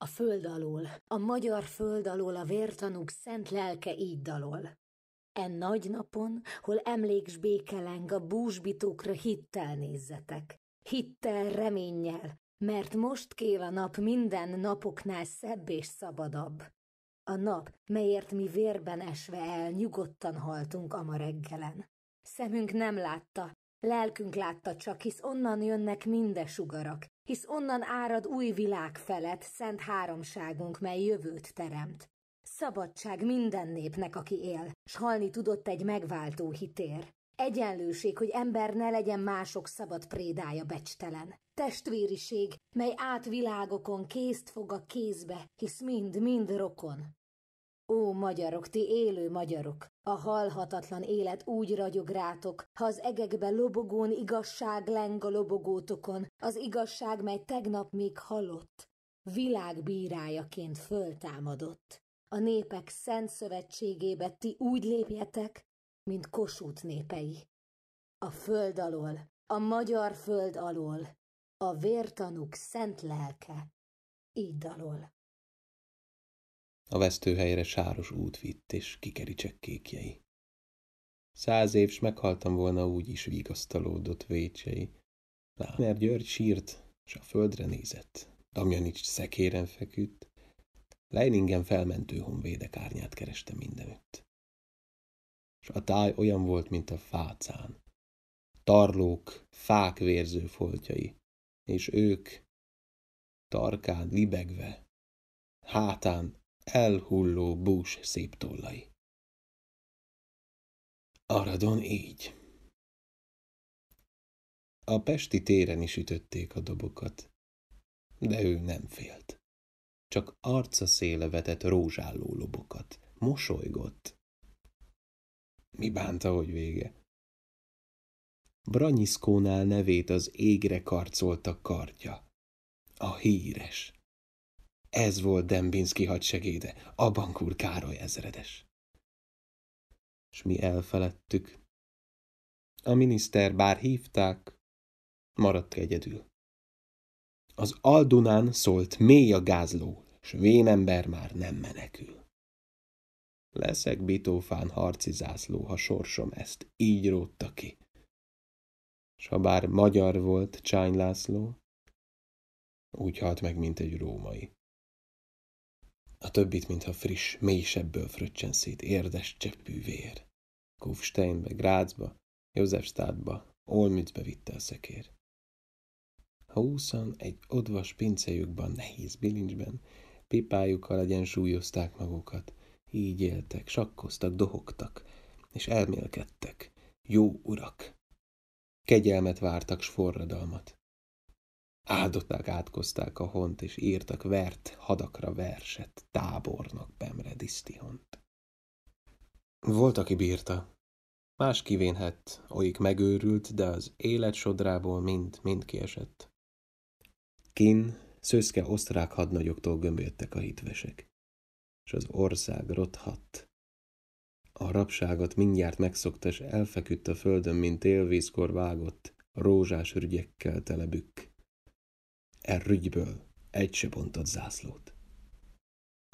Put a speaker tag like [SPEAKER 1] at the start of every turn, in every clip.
[SPEAKER 1] A föld alól, a magyar föld alól a vértanúk szent lelke így dalol. E nagy napon, hol emléks békeleng, a búsbitókra hittel nézzetek. Hittel, reménnyel, mert most kél a nap minden napoknál szebb és szabadabb. A nap, melyért mi vérben esve el, nyugodtan haltunk a ma reggelen. Szemünk nem látta, lelkünk látta csak, hisz onnan jönnek minde sugarak, hisz onnan árad új világ felett szent háromságunk, mely jövőt teremt. Szabadság minden népnek, aki él, s halni tudott egy megváltó hitér. Egyenlőség, hogy ember ne legyen mások szabad prédája becstelen. Testvériség, mely átvilágokon kézt fog a kézbe, hisz mind-mind rokon. Ó, magyarok, ti élő magyarok! A halhatatlan élet úgy ragyog rátok, ha az egekbe lobogón igazság leng a lobogótokon, az igazság, mely tegnap még halott, világbírájaként föltámadott. A népek szent szövetségébe ti úgy lépjetek, mint kosút népei. A föld alól, a magyar föld alól, a vértanuk szent lelke, így dalol.
[SPEAKER 2] A vesztőhelyre sáros út vitt, és kikericsek kékjei. Száz év s meghaltam volna úgy is vigasztalódott vécsei. Láner György sírt, s a földre nézett. Damjanics szekéren feküdt. Leiningen felmentő honvédek árnyát kereste mindenütt. S a táj olyan volt, mint a fácán. Tarlók, fák vérző foltjai, és ők tarkán libegve, hátán elhulló bús szép tollai. Aradon így. A Pesti téren is ütötték a dobokat, de ő nem félt. Csak arca széle vetett rózsálló lobokat. Mosolygott. Mi bánta, hogy vége? Branyiszkónál nevét az égre karcolta kardja. A híres. Ez volt Dembinski hadsegéde, a bankúr Károly ezredes. És mi elfeledtük. A miniszter bár hívták, maradt egyedül. Az Aldunán szólt mély a gázló, s vénember már nem menekül. Leszek bitófán harci zászló, ha sorsom ezt így rótta ki. S ha bár magyar volt Csány László, úgy halt meg, mint egy római a többit, mintha friss, mély sebből fröccsen szét érdes cseppű vér. Kufsteinbe, Grázba, Józsefstádba, Olmützbe vitte a szekér. Ha úszan egy odvas pincejükben, nehéz bilincsben, pipájukkal egyensúlyozták magukat, így éltek, sakkoztak, dohogtak, és elmélkedtek. Jó urak! Kegyelmet vártak s forradalmat áldották, átkozták a hont, és írtak vert hadakra verset, tábornok Bemre Disztihont. Volt, aki bírta. Más kivénhet, olyik megőrült, de az élet sodrából mind, mind kiesett. Kin, szőszke osztrák hadnagyoktól gömbölyödtek a hitvesek, és az ország rothadt. A rabságot mindjárt megszokta, és elfeküdt a földön, mint élvízkor vágott, rózsás ürgyekkel tele E rügyből egy se bontott zászlót.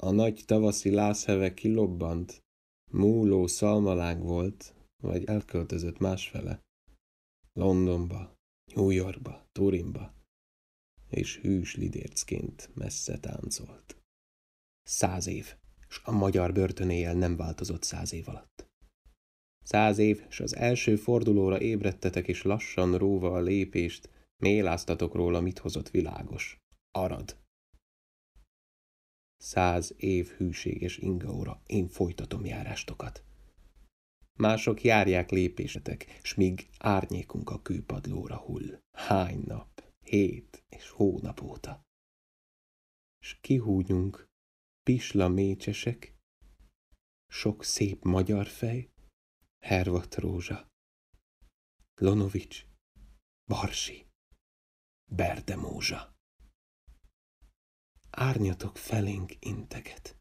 [SPEAKER 2] A nagy tavaszi lázheve kilobbant, múló szalmalág volt, vagy elköltözött másfele. Londonba, New Yorkba, Turinba, és hűs lidércként messze táncolt. Száz év, s a magyar börtönéjel nem változott száz év alatt. Száz év, s az első fordulóra ébredtetek, és lassan róva a lépést, Méláztatok róla, mit hozott világos. Arad. Száz év hűséges inga óra, én folytatom járástokat. Mások járják lépésetek, s míg árnyékunk a kőpadlóra hull. Hány nap, hét és hónap óta. S kihúnyunk, pisla mécsesek, sok szép magyar fej, hervat rózsa. Lonovics, Barsi. Berdemózsa. Árnyatok felénk integet.